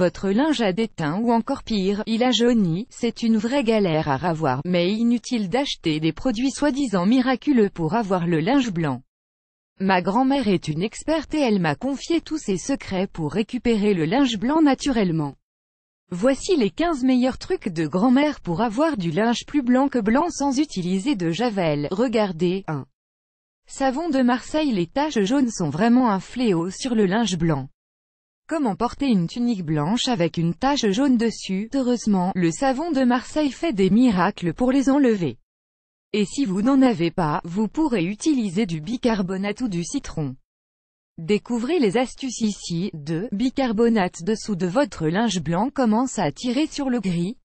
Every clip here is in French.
votre linge a déteint ou encore pire, il a jauni, c'est une vraie galère à ravoir, mais inutile d'acheter des produits soi-disant miraculeux pour avoir le linge blanc. Ma grand-mère est une experte et elle m'a confié tous ses secrets pour récupérer le linge blanc naturellement. Voici les 15 meilleurs trucs de grand-mère pour avoir du linge plus blanc que blanc sans utiliser de javel. Regardez 1. Savon de Marseille Les taches jaunes sont vraiment un fléau sur le linge blanc. Comment porter une tunique blanche avec une tache jaune dessus Heureusement, le savon de Marseille fait des miracles pour les enlever. Et si vous n'en avez pas, vous pourrez utiliser du bicarbonate ou du citron. Découvrez les astuces ici. 2. Bicarbonate dessous de votre linge blanc commence à tirer sur le gris.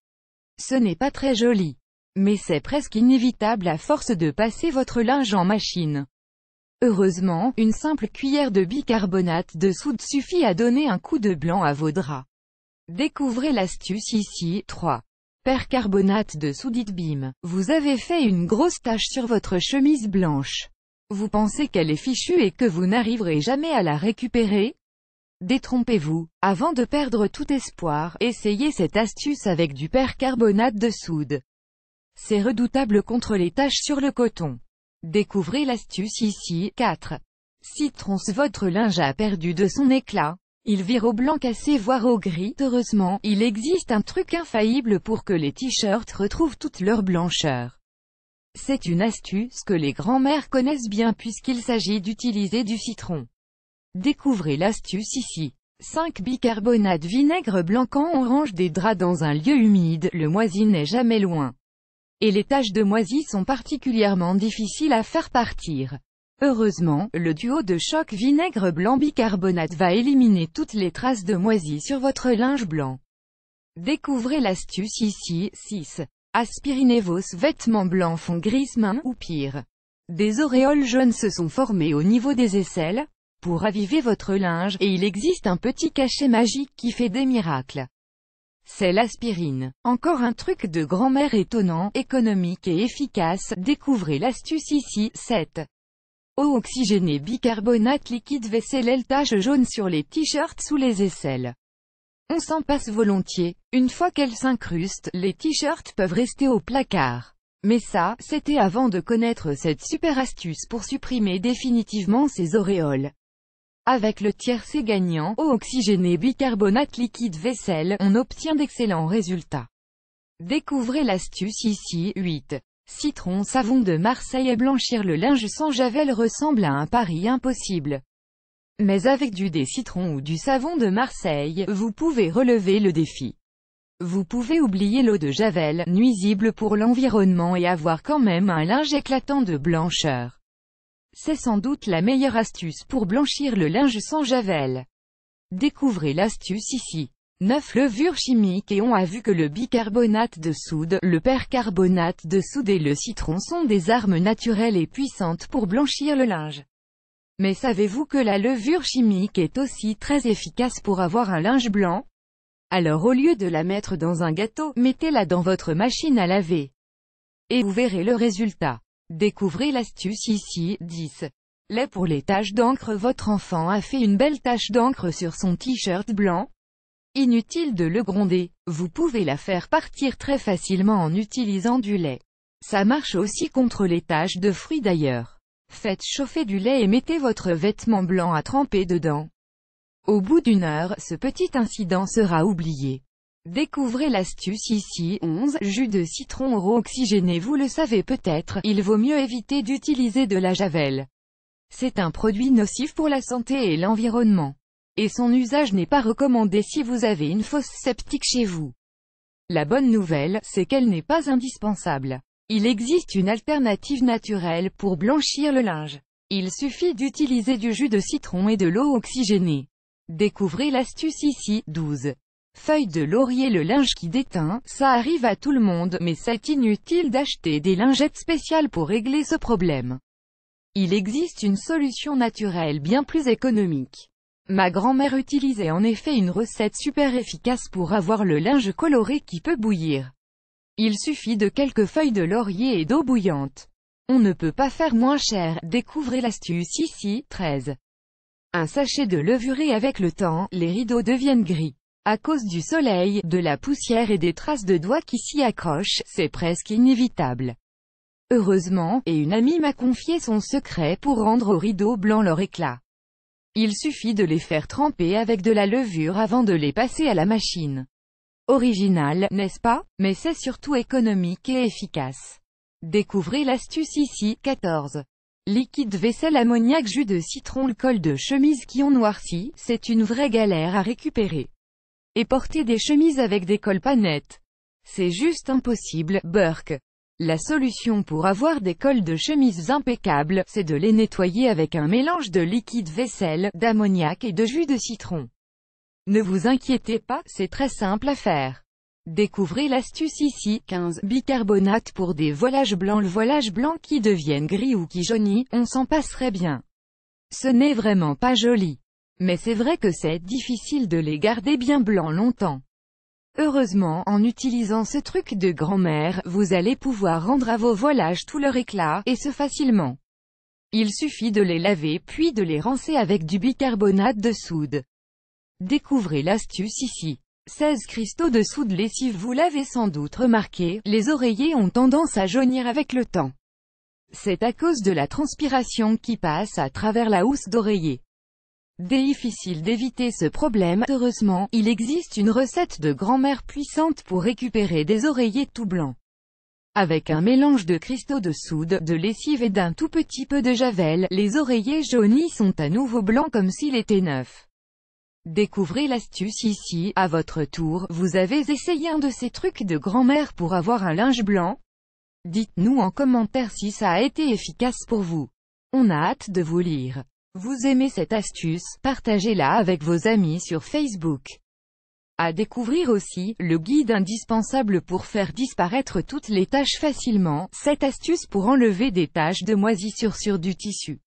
Ce n'est pas très joli. Mais c'est presque inévitable à force de passer votre linge en machine. Heureusement, une simple cuillère de bicarbonate de soude suffit à donner un coup de blanc à vos draps. Découvrez l'astuce ici. 3. Percarbonate de soude bim. Vous avez fait une grosse tache sur votre chemise blanche. Vous pensez qu'elle est fichue et que vous n'arriverez jamais à la récupérer Détrompez-vous. Avant de perdre tout espoir, essayez cette astuce avec du percarbonate de soude. C'est redoutable contre les taches sur le coton. Découvrez l'astuce ici. 4. Citrons votre linge a perdu de son éclat. Il vire au blanc cassé voire au gris. Heureusement, il existe un truc infaillible pour que les t-shirts retrouvent toute leur blancheur. C'est une astuce que les grands-mères connaissent bien puisqu'il s'agit d'utiliser du citron. Découvrez l'astuce ici. 5. Bicarbonate vinaigre blanc quand des draps dans un lieu humide, le moisi n'est jamais loin et les taches de moisie sont particulièrement difficiles à faire partir. Heureusement, le duo de choc vinaigre blanc bicarbonate va éliminer toutes les traces de moisie sur votre linge blanc. Découvrez l'astuce ici, 6. Aspirinez vos vêtements blancs font gris main ou pire. Des auréoles jaunes se sont formées au niveau des aisselles, pour raviver votre linge, et il existe un petit cachet magique qui fait des miracles. C'est l'aspirine. Encore un truc de grand-mère étonnant, économique et efficace, découvrez l'astuce ici, 7. Eau oxygénée bicarbonate liquide vaisselle tache jaune sur les t-shirts sous les aisselles. On s'en passe volontiers. Une fois qu'elle s'incruste, les t-shirts peuvent rester au placard. Mais ça, c'était avant de connaître cette super astuce pour supprimer définitivement ces auréoles. Avec le tiercé gagnant, eau oxygénée bicarbonate liquide vaisselle, on obtient d'excellents résultats. Découvrez l'astuce ici. 8. Citron savon de Marseille et blanchir le linge sans javel ressemble à un pari impossible. Mais avec du dé citron ou du savon de Marseille, vous pouvez relever le défi. Vous pouvez oublier l'eau de javel, nuisible pour l'environnement et avoir quand même un linge éclatant de blancheur. C'est sans doute la meilleure astuce pour blanchir le linge sans javel. Découvrez l'astuce ici. 9 levures chimiques et on a vu que le bicarbonate de soude, le percarbonate de soude et le citron sont des armes naturelles et puissantes pour blanchir le linge. Mais savez-vous que la levure chimique est aussi très efficace pour avoir un linge blanc Alors au lieu de la mettre dans un gâteau, mettez-la dans votre machine à laver. Et vous verrez le résultat. Découvrez l'astuce ici, 10. Lait pour les taches d'encre Votre enfant a fait une belle tache d'encre sur son t-shirt blanc. Inutile de le gronder, vous pouvez la faire partir très facilement en utilisant du lait. Ça marche aussi contre les taches de fruits d'ailleurs. Faites chauffer du lait et mettez votre vêtement blanc à tremper dedans. Au bout d'une heure, ce petit incident sera oublié. Découvrez l'astuce ici, 11, jus de citron eau oxygéné Vous le savez peut-être, il vaut mieux éviter d'utiliser de la javel. C'est un produit nocif pour la santé et l'environnement. Et son usage n'est pas recommandé si vous avez une fosse sceptique chez vous. La bonne nouvelle, c'est qu'elle n'est pas indispensable. Il existe une alternative naturelle pour blanchir le linge. Il suffit d'utiliser du jus de citron et de l'eau oxygénée. Découvrez l'astuce ici, 12. Feuilles de laurier le linge qui déteint, ça arrive à tout le monde, mais c'est inutile d'acheter des lingettes spéciales pour régler ce problème. Il existe une solution naturelle bien plus économique. Ma grand-mère utilisait en effet une recette super efficace pour avoir le linge coloré qui peut bouillir. Il suffit de quelques feuilles de laurier et d'eau bouillante. On ne peut pas faire moins cher, découvrez l'astuce ici, 13. Un sachet de et avec le temps, les rideaux deviennent gris. À cause du soleil, de la poussière et des traces de doigts qui s'y accrochent, c'est presque inévitable. Heureusement, et une amie m'a confié son secret pour rendre aux rideaux blancs leur éclat. Il suffit de les faire tremper avec de la levure avant de les passer à la machine. Original, n'est-ce pas Mais c'est surtout économique et efficace. Découvrez l'astuce ici, 14. Liquide vaisselle ammoniaque jus de citron le col de chemise qui ont noirci, c'est une vraie galère à récupérer et porter des chemises avec des cols pas nets. C'est juste impossible, Burke. La solution pour avoir des cols de chemises impeccables, c'est de les nettoyer avec un mélange de liquide vaisselle, d'ammoniac et de jus de citron. Ne vous inquiétez pas, c'est très simple à faire. Découvrez l'astuce ici, 15, bicarbonate pour des volages blancs. Le voilage blanc qui deviennent gris ou qui jaunit, on s'en passerait bien. Ce n'est vraiment pas joli. Mais c'est vrai que c'est difficile de les garder bien blancs longtemps. Heureusement, en utilisant ce truc de grand-mère, vous allez pouvoir rendre à vos volages tout leur éclat, et ce facilement. Il suffit de les laver puis de les rincer avec du bicarbonate de soude. Découvrez l'astuce ici. 16 cristaux de soude lessive Vous l'avez sans doute remarqué, les oreillers ont tendance à jaunir avec le temps. C'est à cause de la transpiration qui passe à travers la housse d'oreiller. Difficile d'éviter ce problème, heureusement, il existe une recette de grand-mère puissante pour récupérer des oreillers tout blancs. Avec un mélange de cristaux de soude, de lessive et d'un tout petit peu de javel, les oreillers jaunis sont à nouveau blancs comme s'ils étaient neufs. Découvrez l'astuce ici, à votre tour, vous avez essayé un de ces trucs de grand-mère pour avoir un linge blanc Dites-nous en commentaire si ça a été efficace pour vous. On a hâte de vous lire. Vous aimez cette astuce, partagez-la avec vos amis sur Facebook. À découvrir aussi, le guide indispensable pour faire disparaître toutes les taches facilement, cette astuce pour enlever des taches de moisissure sur du tissu.